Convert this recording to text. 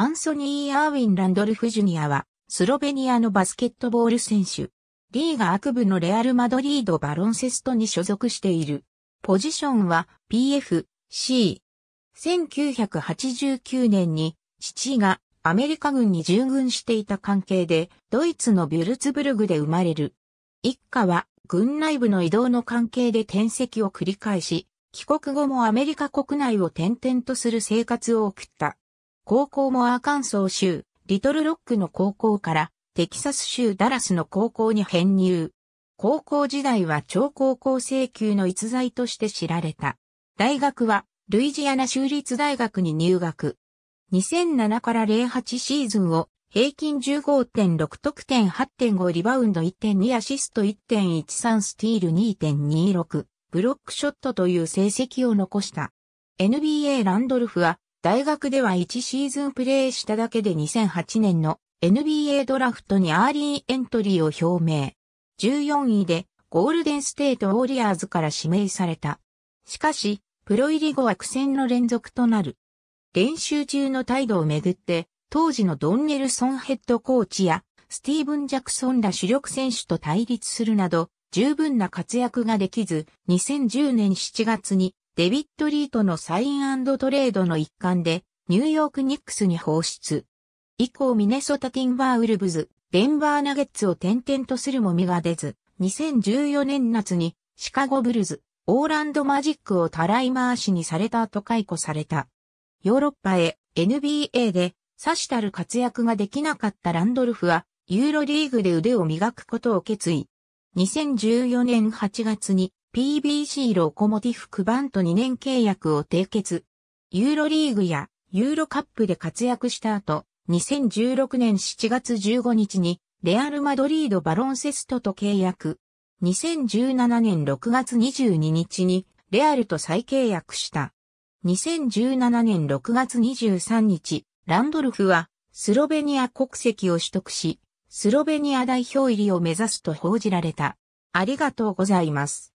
アンソニー・アーウィン・ランドルフ・ジュニアは、スロベニアのバスケットボール選手。リーガ悪部のレアル・マドリード・バロンセストに所属している。ポジションは PF、C。1989年に、父がアメリカ軍に従軍していた関係で、ドイツのビュルツブルグで生まれる。一家は、軍内部の移動の関係で転籍を繰り返し、帰国後もアメリカ国内を転々とする生活を送った。高校もアーカンソー州、リトルロックの高校からテキサス州ダラスの高校に編入。高校時代は超高校請求の逸材として知られた。大学はルイジアナ州立大学に入学。2007から08シーズンを平均15.6得点8.5リバウンド1.2アシスト1.13スティール2.26ブロックショットという成績を残した。NBA ランドルフは大学では1シーズンプレーしただけで2008年の NBA ドラフトにアーリーエントリーを表明。14位でゴールデンステートウォリアーズから指名された。しかし、プロ入り後は苦戦の連続となる。練習中の態度をめぐって、当時のドンネルソンヘッドコーチやスティーブン・ジャクソンら主力選手と対立するなど、十分な活躍ができず、2010年7月にデビッド・リートのサイントレードの一環で、ニューヨーク・ニックスに放出。以降ミネソタ・ティンバー・ウルブズ、デンバー・ナゲッツを転々とするも身が出ず、2014年夏にシカゴ・ブルズ、オーランド・マジックをたらい回しにされた後解雇された。ヨーロッパへ NBA でさしたる活躍ができなかったランドルフは、ユーロリーグで腕を磨くことを決意。2014年8月に PBC ロコモティフクバンと2年契約を締結。ユーロリーグやユーロカップで活躍した後、2016年7月15日にレアル・マドリード・バロンセストと契約。2017年6月22日にレアルと再契約した。2017年6月23日、ランドルフはスロベニア国籍を取得し、スロベニア代表入りを目指すと報じられた。ありがとうございます。